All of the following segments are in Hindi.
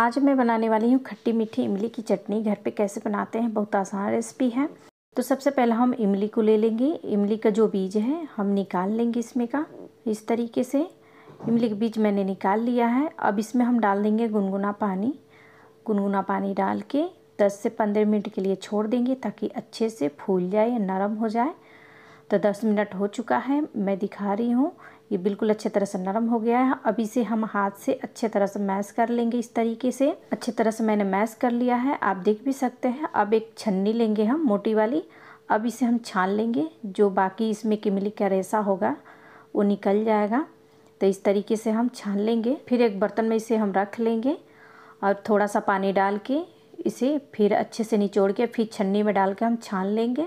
आज मैं बनाने वाली हूँ खट्टी मीठी इमली की चटनी घर पे कैसे बनाते हैं बहुत आसान रेसिपी है तो सबसे पहला हम इमली को ले लेंगे इमली का जो बीज है हम निकाल लेंगे इसमें का इस तरीके से इमली का बीज मैंने निकाल लिया है अब इसमें हम डाल देंगे गुनगुना पानी गुनगुना पानी डाल के 10 से 15 मिनट के लिए छोड़ देंगे ताकि अच्छे से फूल जाए नरम हो जाए तो 10 मिनट हो चुका है मैं दिखा रही हूँ ये बिल्कुल अच्छे तरह से नरम हो गया है अब इसे हम हाथ से अच्छे तरह से मैश कर लेंगे इस तरीके से अच्छे तरह से मैंने मैश कर लिया है आप देख भी सकते हैं अब एक छन्नी लेंगे हम मोटी वाली अब इसे हम छान लेंगे जो बाकी इसमें किमली का रेसा होगा वो निकल जाएगा तो इस तरीके से हम छान लेंगे फिर एक बर्तन में इसे हम रख लेंगे और थोड़ा सा पानी डाल के इसे फिर अच्छे से निचोड़ के फिर छन्नी में डाल के हम छान लेंगे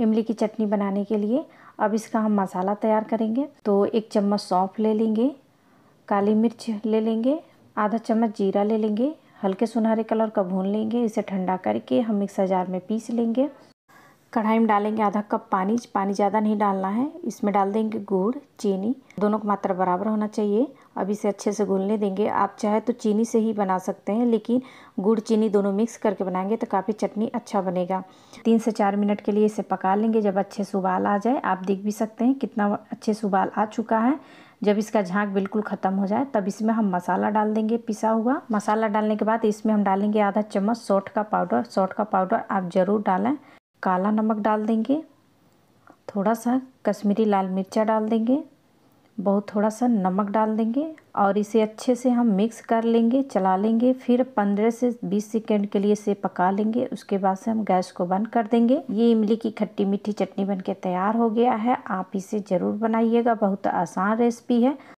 इमली की चटनी बनाने के लिए अब इसका हम मसाला तैयार करेंगे तो एक चम्मच सौंफ ले लेंगे काली मिर्च ले लेंगे आधा चम्मच जीरा ले लेंगे हल्के सुनहरे कलर का भून लेंगे इसे ठंडा करके हम मिक्सर जार में पीस लेंगे कढ़ाई में डालेंगे आधा कप पानी पानी ज़्यादा नहीं डालना है इसमें डाल देंगे गुड़ चीनी दोनों की मात्रा बराबर होना चाहिए अब इसे अच्छे से घुलने देंगे आप चाहे तो चीनी से ही बना सकते हैं लेकिन गुड़ चीनी दोनों मिक्स करके बनाएंगे तो काफ़ी चटनी अच्छा बनेगा तीन से चार मिनट के लिए इसे पका लेंगे जब अच्छे से उबाल आ जाए आप देख भी सकते हैं कितना अच्छे से उबाल आ चुका है जब इसका झाँक बिल्कुल ख़त्म हो जाए तब इसमें हम मसाला डाल देंगे पिसा हुआ मसाला डालने के बाद इसमें हम डालेंगे आधा चम्मच सौठ का पाउडर सौठ का पाउडर आप ज़रूर डालें काला नमक डाल देंगे थोड़ा सा कश्मीरी लाल मिर्चा डाल देंगे बहुत थोड़ा सा नमक डाल देंगे और इसे अच्छे से हम मिक्स कर लेंगे चला लेंगे फिर 15 से 20 सेकेंड के लिए इसे पका लेंगे उसके बाद से हम गैस को बंद कर देंगे ये इमली की खट्टी मीठी चटनी बनके तैयार हो गया है आप इसे ज़रूर बनाइएगा बहुत आसान रेसिपी है